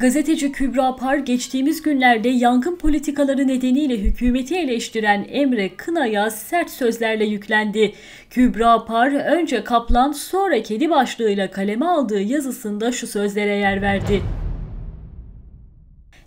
Gazeteci Kübra Par geçtiğimiz günlerde yangın politikaları nedeniyle hükümeti eleştiren Emre Kınay'a sert sözlerle yüklendi. Kübra Par önce kaplan sonra kedi başlığıyla kaleme aldığı yazısında şu sözlere yer verdi.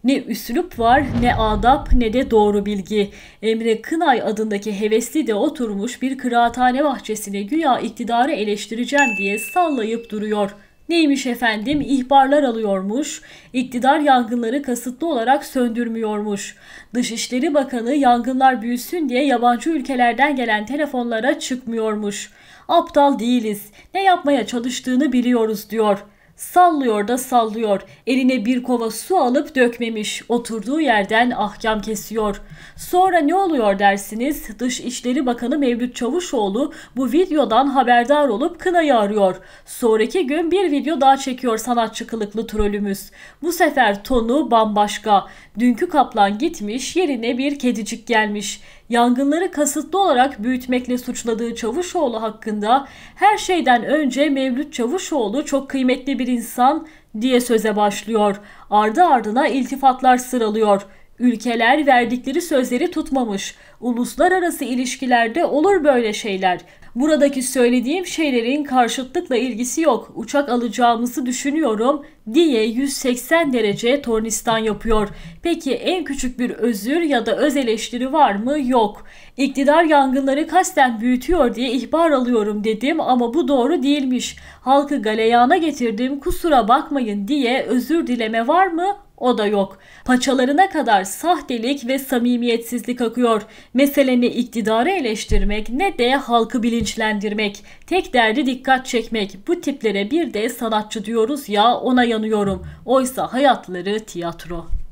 Ne üslup var, ne adap, ne de doğru bilgi. Emre Kınay adındaki hevesli de oturmuş bir kıraathane bahçesine güya iktidarı eleştireceğim diye sallayıp duruyor. Neymiş efendim ihbarlar alıyormuş, iktidar yangınları kasıtlı olarak söndürmüyormuş. Dışişleri Bakanı yangınlar büyüsün diye yabancı ülkelerden gelen telefonlara çıkmıyormuş. Aptal değiliz, ne yapmaya çalıştığını biliyoruz diyor.'' Sallıyor da sallıyor. Eline bir kova su alıp dökmemiş. Oturduğu yerden ahkam kesiyor. Sonra ne oluyor dersiniz? Dışişleri Bakanı Mevlüt Çavuşoğlu bu videodan haberdar olup kınayı arıyor. Sonraki gün bir video daha çekiyor sanatçı kılıklı trolümüz. Bu sefer tonu bambaşka. Dünkü kaplan gitmiş yerine bir kedicik gelmiş yangınları kasıtlı olarak büyütmekle suçladığı Çavuşoğlu hakkında her şeyden önce Mevlüt Çavuşoğlu çok kıymetli bir insan diye söze başlıyor. Ardı ardına iltifatlar sıralıyor. Ülkeler verdikleri sözleri tutmamış. Uluslararası ilişkilerde olur böyle şeyler. Buradaki söylediğim şeylerin karşıtlıkla ilgisi yok. Uçak alacağımızı düşünüyorum diye 180 derece tornistan yapıyor. Peki en küçük bir özür ya da öz eleştiri var mı? Yok. İktidar yangınları kasten büyütüyor diye ihbar alıyorum dedim ama bu doğru değilmiş. Halkı galeyana getirdim kusura bakmayın diye özür dileme var mı? O da yok. Paçalarına kadar sahtelik ve samimiyetsizlik akıyor. Mesele ne iktidarı eleştirmek ne de halkı bilinçlendirmek. Tek derdi dikkat çekmek. Bu tiplere bir de sanatçı diyoruz ya ona yanıyorum. Oysa hayatları tiyatro.